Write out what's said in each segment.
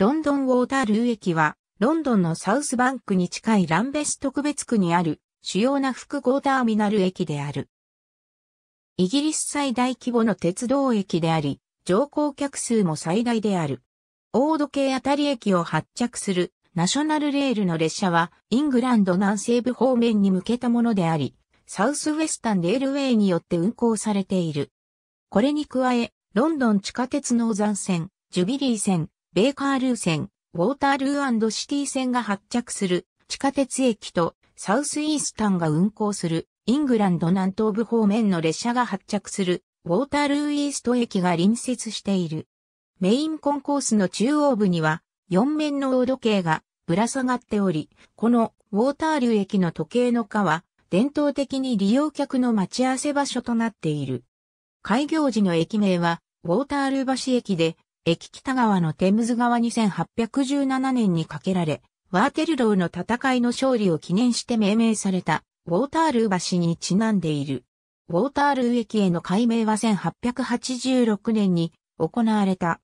ロンドンウォータールー駅は、ロンドンのサウスバンクに近いランベス特別区にある主要な複合ターミナル駅である。イギリス最大規模の鉄道駅であり、乗降客数も最大である。オード系あたり駅を発着するナショナルレールの列車はイングランド南西部方面に向けたものであり、サウスウェスタンレールウェイによって運行されている。これに加え、ロンドン地下鉄の残線、ジュビリー線、ベーカールー線、ウォータールーシティ線が発着する地下鉄駅とサウスイースタンが運行するイングランド南東部方面の列車が発着するウォータールーイースト駅が隣接している。メインコンコースの中央部には4面の大時計がぶら下がっており、このウォータールー駅の時計の課は伝統的に利用客の待ち合わせ場所となっている。開業時の駅名はウォータールー橋駅で駅北側のテムズ川に8 1 7年にかけられ、ワーテルローの戦いの勝利を記念して命名された、ウォータールー橋にちなんでいる。ウォータールー駅への改名は1886年に行われた。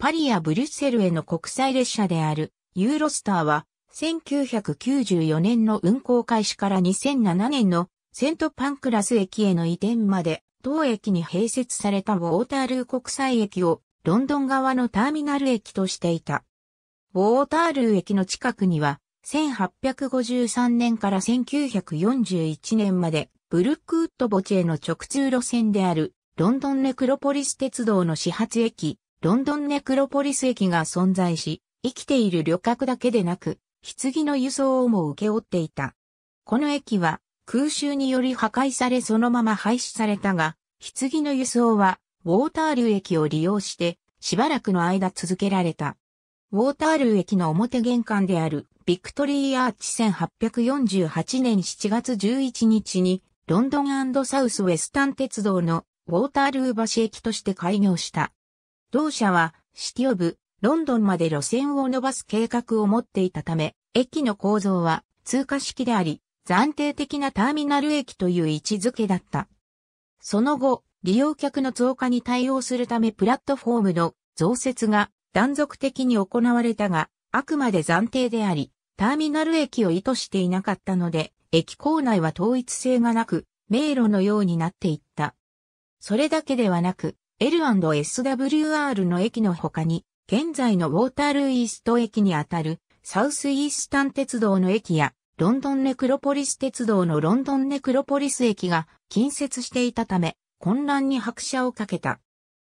パリやブリュッセルへの国際列車であるユーロスターは1994年の運行開始から2007年のセントパンクラス駅への移転まで当駅に併設されたウォータールー国際駅をロンドン側のターミナル駅としていた。ウォータールー駅の近くには、1853年から1941年まで、ブルックウッド墓地への直通路線である、ロンドンネクロポリス鉄道の始発駅、ロンドンネクロポリス駅が存在し、生きている旅客だけでなく、棺の輸送をも受け負っていた。この駅は、空襲により破壊されそのまま廃止されたが、棺の輸送は、ウォーター流駅を利用して、しばらくの間続けられた。ウォーター流駅の表玄関である、ビクトリーアーチ1848年7月11日に、ロンドンサウスウェスタン鉄道のウォータールー橋駅として開業した。同社は、シティオブ、ロンドンまで路線を伸ばす計画を持っていたため、駅の構造は通過式であり、暫定的なターミナル駅という位置づけだった。その後、利用客の増加に対応するためプラットフォームの増設が断続的に行われたが、あくまで暫定であり、ターミナル駅を意図していなかったので、駅構内は統一性がなく、迷路のようになっていった。それだけではなく、L&SWR の駅の他に、現在のウォータールイースト駅にあたるサウスイースタン鉄道の駅やロンドンネクロポリス鉄道のロンドンネクロポリス駅が近接していたため、混乱に拍車をかけた。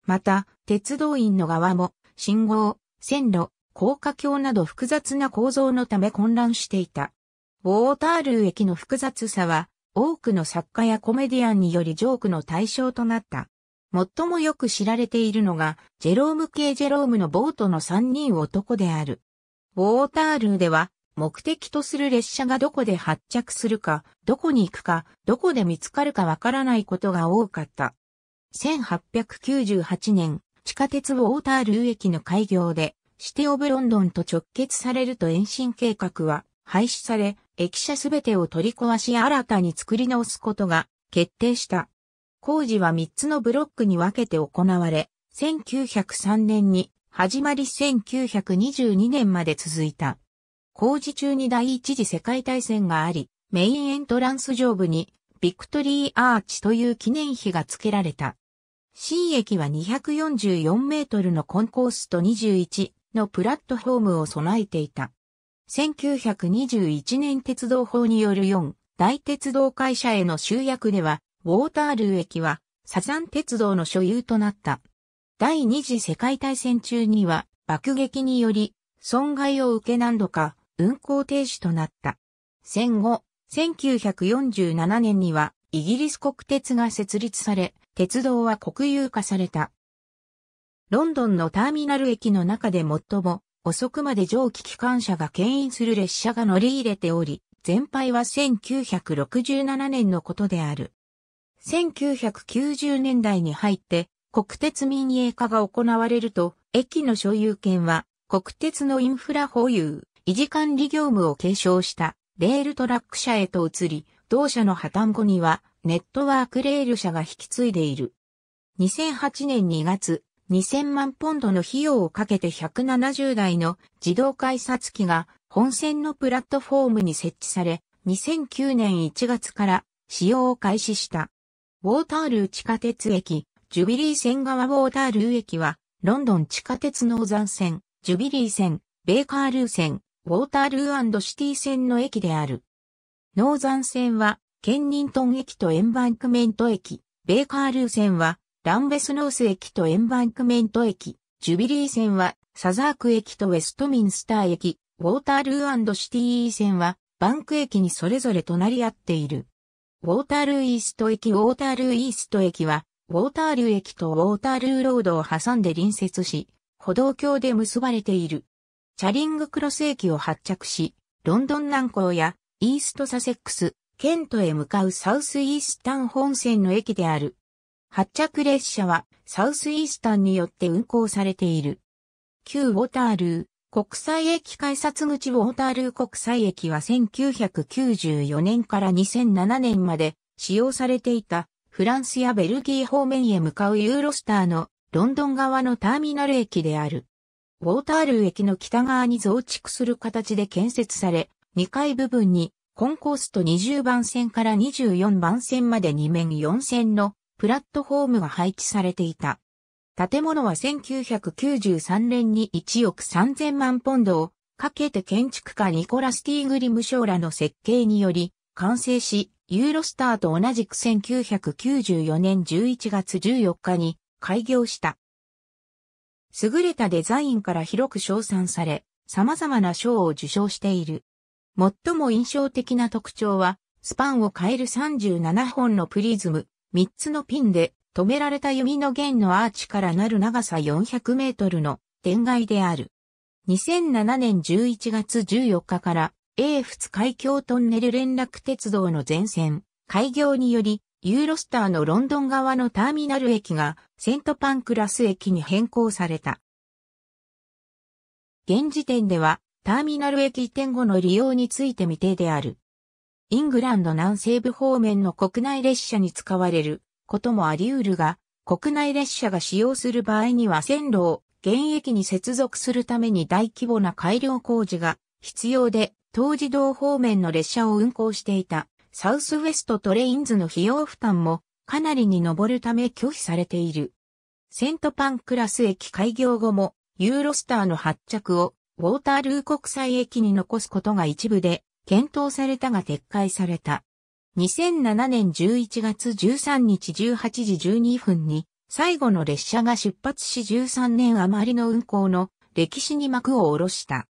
また、鉄道員の側も、信号、線路、高架橋など複雑な構造のため混乱していた。ウォータールー駅の複雑さは、多くの作家やコメディアンによりジョークの対象となった。最もよく知られているのが、ジェローム系ジェロームのボートの3人男である。ウォータールーでは、目的とする列車がどこで発着するか、どこに行くか、どこで見つかるかわからないことが多かった。1898年、地下鉄ウォータールー駅の開業で、シティオブロンドンと直結されると延伸計画は廃止され、駅舎すべてを取り壊し新たに作り直すことが決定した。工事は3つのブロックに分けて行われ、1903年に始まり1922年まで続いた。工事中に第一次世界大戦があり、メインエントランス上部にビクトリーアーチという記念碑が付けられた。新駅は244メートルのコンコースと21のプラットフォームを備えていた。1921年鉄道法による4大鉄道会社への集約では、ウォータールー駅はサザン鉄道の所有となった。第二次世界大戦中には爆撃により損害を受け何度か運行停止となった。戦後、1947年にはイギリス国鉄が設立され、鉄道は国有化された。ロンドンのターミナル駅の中で最も遅くまで蒸気機関車が牽引する列車が乗り入れており、全廃は1967年のことである。1990年代に入って国鉄民営化が行われると、駅の所有権は国鉄のインフラ保有、維持管理業務を継承したレールトラック社へと移り、同社の破綻後にはネットワークレール社が引き継いでいる。2008年2月、2000万ポンドの費用をかけて170台の自動改札機が本線のプラットフォームに設置され、2009年1月から使用を開始した。ウォータールー地下鉄駅、ジュビリー線側ウォータールー駅は、ロンドン地下鉄の残線、ジュビリー線、ベーカールー線、ウォータールーシティ線の駅である。ノーザン線は、ケンニントン駅とエンバンクメント駅、ベーカールー線は、ランベスノース駅とエンバンクメント駅、ジュビリー線は、サザーク駅とウェストミンスター駅、ウォータールーシティ線は、バンク駅にそれぞれ隣り合っている。ウォータールーイースト駅ウォータールーイースト駅は、ウォータールー駅とウォータールーロードを挟んで隣接し、歩道橋で結ばれている。チャリングクロス駅を発着し、ロンドン南港やイーストサセックス、ケントへ向かうサウスイースタン本線の駅である。発着列車はサウスイースタンによって運行されている。旧ウォータールー国際駅改札口ウォータールー国際駅は1994年から2007年まで使用されていたフランスやベルギー方面へ向かうユーロスターのロンドン側のターミナル駅である。ウォータールー駅の北側に増築する形で建設され、2階部分にコンコースと20番線から24番線まで2面4線のプラットフォームが配置されていた。建物は1993年に1億3000万ポンドをかけて建築家ニコラス・ティーグリム賞らの設計により完成し、ユーロスターと同じく1994年11月14日に開業した。優れたデザインから広く称賛され、様々な賞を受賞している。最も印象的な特徴は、スパンを変える37本のプリズム、3つのピンで止められた弓の弦のアーチからなる長さ400メートルの天外である。2007年11月14日から英仏海峡トンネル連絡鉄道の全線、開業によりユーロスターのロンドン側のターミナル駅がセントパンクラス駅に変更された。現時点ではターミナル駅移転後の利用について未定である。イングランド南西部方面の国内列車に使われることもあり得るが、国内列車が使用する場合には線路を現役に接続するために大規模な改良工事が必要で、当時同方面の列車を運行していた。サウスウェストトレインズの費用負担もかなりに上るため拒否されている。セントパンクラス駅開業後もユーロスターの発着をウォータールー国際駅に残すことが一部で検討されたが撤回された。2007年11月13日18時12分に最後の列車が出発し13年余りの運行の歴史に幕を下ろした。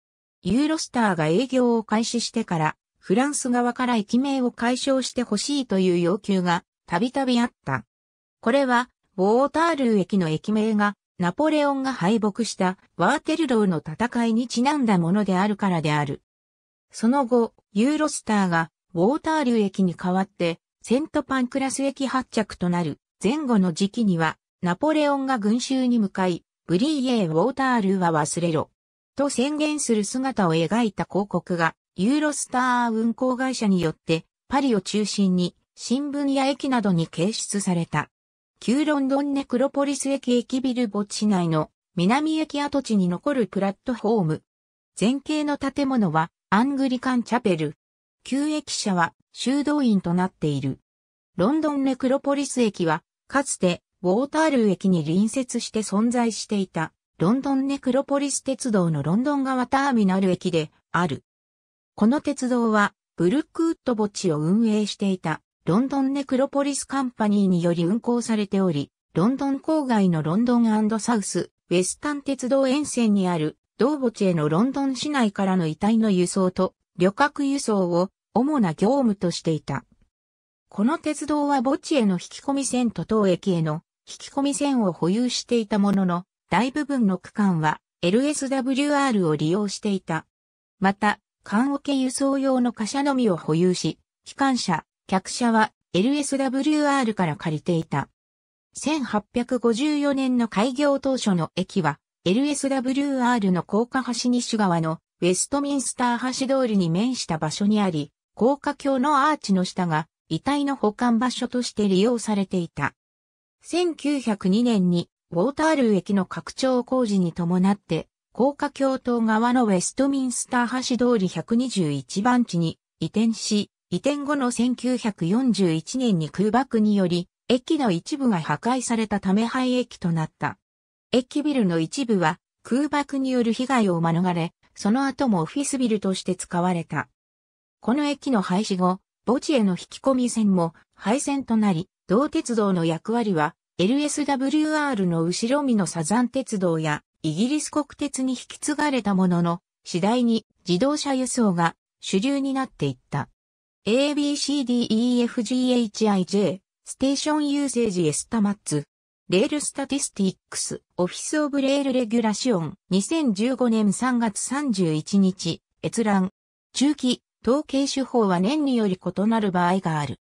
ユーロスターが営業を開始してからフランス側から駅名を解消してほしいという要求がたびたびあった。これは、ウォータールー駅の駅名がナポレオンが敗北したワーテルローの戦いにちなんだものであるからである。その後、ユーロスターがウォータールー駅に代わってセントパンクラス駅発着となる前後の時期にはナポレオンが群衆に向かい、ブリーエーウォータールーは忘れろ。と宣言する姿を描いた広告がユーロスター運行会社によってパリを中心に新聞や駅などに掲出された。旧ロンドンネクロポリス駅駅ビル墓地内の南駅跡地に残るプラットフォーム。前景の建物はアングリカンチャペル。旧駅舎は修道院となっている。ロンドンネクロポリス駅はかつてウォータールー駅に隣接して存在していたロンドンネクロポリス鉄道のロンドン側ターミナル駅である。この鉄道は、ブルックウッド墓地を運営していた、ロンドンネクロポリスカンパニーにより運行されており、ロンドン郊外のロンドンサウス、ウェスタン鉄道沿線にある、同墓地へのロンドン市内からの遺体の輸送と、旅客輸送を、主な業務としていた。この鉄道は墓地への引き込み線と当駅への引き込み線を保有していたものの、大部分の区間は LSWR を利用していた。また、缶桶輸送用の貨車のみを保有し、機関車、客車は LSWR から借りていた。1854年の開業当初の駅は、LSWR の高架橋西側のウェストミンスター橋通りに面した場所にあり、高架橋のアーチの下が遺体の保管場所として利用されていた。1902年にウォータールー駅の拡張工事に伴って高架橋東側のウェストミンスター橋通り121番地に移転し、移転後の1941年に空爆により、駅の一部が破壊されたため廃駅となった。駅ビルの一部は空爆による被害を免れ、その後もオフィスビルとして使われた。この駅の廃止後、墓地への引き込み線も廃線となり、同鉄道の役割は LSWR の後ろ見のサザン鉄道やイギリス国鉄に引き継がれたものの、次第に自動車輸送が主流になっていった。ABCDEFGHIJ ステーションユーセージエスタマッツレールスタティスティックスオフィスオブレールレギュラシオン2015年3月31日閲覧中期統計手法は年により異なる場合がある。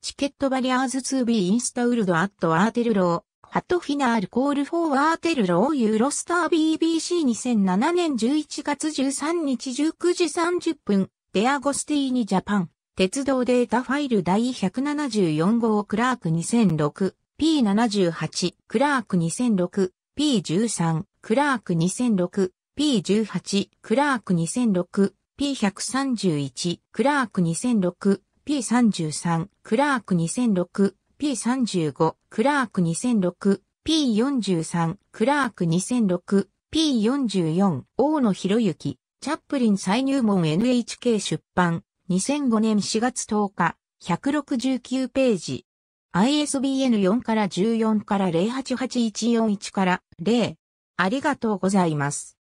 チケットバリアーズ 2B インスタウルドアットアーテルローハトフィナールコールフォーアーテルローユーロスター BBC2007 年11月13日19時30分、デアゴスティーニジャパン、鉄道データファイル第174号クラーク2006、P78、クラーク2006、P13、クラーク2006、P18、クラーク2006、P131、クラーク2006、P33、クラーク2006、P35、クラーク2006、P43、クラーク2006、P44、大野博之、チャップリン再入門 NHK 出版、2005年4月10日、169ページ。ISBN 4から14から088141から0。ありがとうございます。